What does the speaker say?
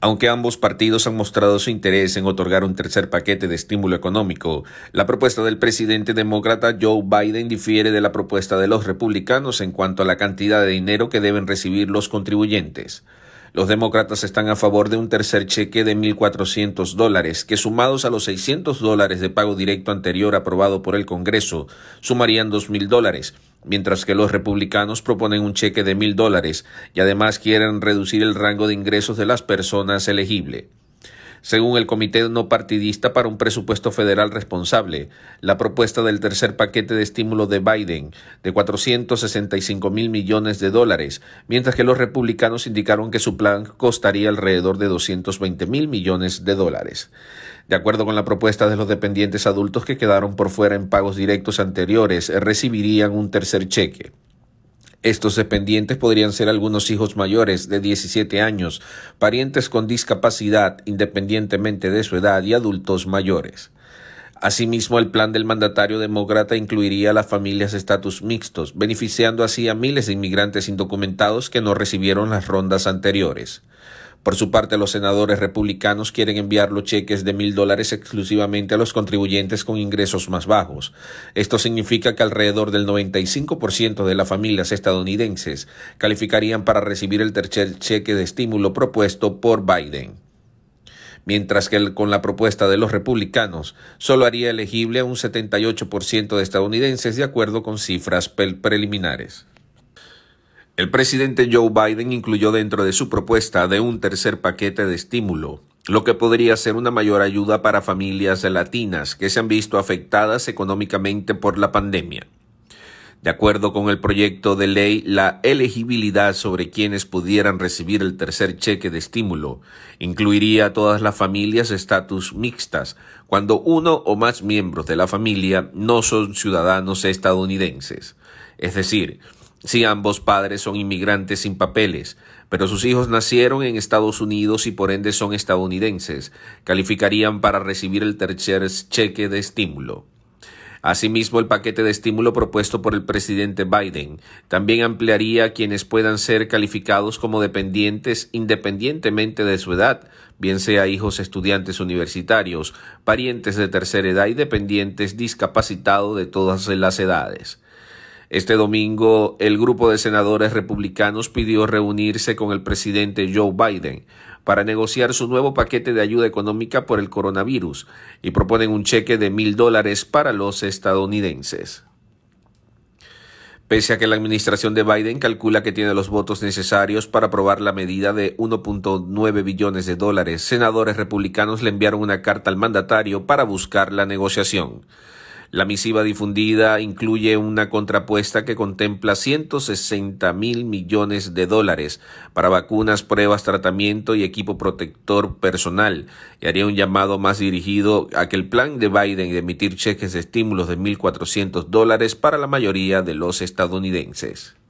Aunque ambos partidos han mostrado su interés en otorgar un tercer paquete de estímulo económico, la propuesta del presidente demócrata Joe Biden difiere de la propuesta de los republicanos en cuanto a la cantidad de dinero que deben recibir los contribuyentes. Los demócratas están a favor de un tercer cheque de 1.400 dólares, que sumados a los 600 dólares de pago directo anterior aprobado por el Congreso, sumarían 2.000 dólares, mientras que los republicanos proponen un cheque de mil dólares y además quieren reducir el rango de ingresos de las personas elegibles. Según el Comité No Partidista para un Presupuesto Federal Responsable, la propuesta del tercer paquete de estímulo de Biden de 465 mil millones de dólares, mientras que los republicanos indicaron que su plan costaría alrededor de 220 mil millones de dólares. De acuerdo con la propuesta de los dependientes adultos que quedaron por fuera en pagos directos anteriores, recibirían un tercer cheque. Estos dependientes podrían ser algunos hijos mayores de 17 años, parientes con discapacidad independientemente de su edad y adultos mayores. Asimismo, el plan del mandatario demócrata incluiría a las familias estatus mixtos, beneficiando así a miles de inmigrantes indocumentados que no recibieron las rondas anteriores. Por su parte, los senadores republicanos quieren enviar los cheques de mil dólares exclusivamente a los contribuyentes con ingresos más bajos. Esto significa que alrededor del 95% de las familias estadounidenses calificarían para recibir el tercer cheque de estímulo propuesto por Biden mientras que con la propuesta de los republicanos solo haría elegible a un 78% de estadounidenses de acuerdo con cifras preliminares. El presidente Joe Biden incluyó dentro de su propuesta de un tercer paquete de estímulo, lo que podría ser una mayor ayuda para familias latinas que se han visto afectadas económicamente por la pandemia. De acuerdo con el proyecto de ley, la elegibilidad sobre quienes pudieran recibir el tercer cheque de estímulo incluiría a todas las familias estatus mixtas, cuando uno o más miembros de la familia no son ciudadanos estadounidenses. Es decir, si ambos padres son inmigrantes sin papeles, pero sus hijos nacieron en Estados Unidos y por ende son estadounidenses, calificarían para recibir el tercer cheque de estímulo. Asimismo, el paquete de estímulo propuesto por el presidente Biden también ampliaría a quienes puedan ser calificados como dependientes independientemente de su edad, bien sea hijos estudiantes universitarios, parientes de tercera edad y dependientes discapacitados de todas las edades. Este domingo, el grupo de senadores republicanos pidió reunirse con el presidente Joe Biden para negociar su nuevo paquete de ayuda económica por el coronavirus y proponen un cheque de mil dólares para los estadounidenses. Pese a que la administración de Biden calcula que tiene los votos necesarios para aprobar la medida de 1.9 billones de dólares, senadores republicanos le enviaron una carta al mandatario para buscar la negociación. La misiva difundida incluye una contrapuesta que contempla 160 mil millones de dólares para vacunas, pruebas, tratamiento y equipo protector personal y haría un llamado más dirigido a que el plan de Biden de emitir cheques de estímulos de 1.400 dólares para la mayoría de los estadounidenses.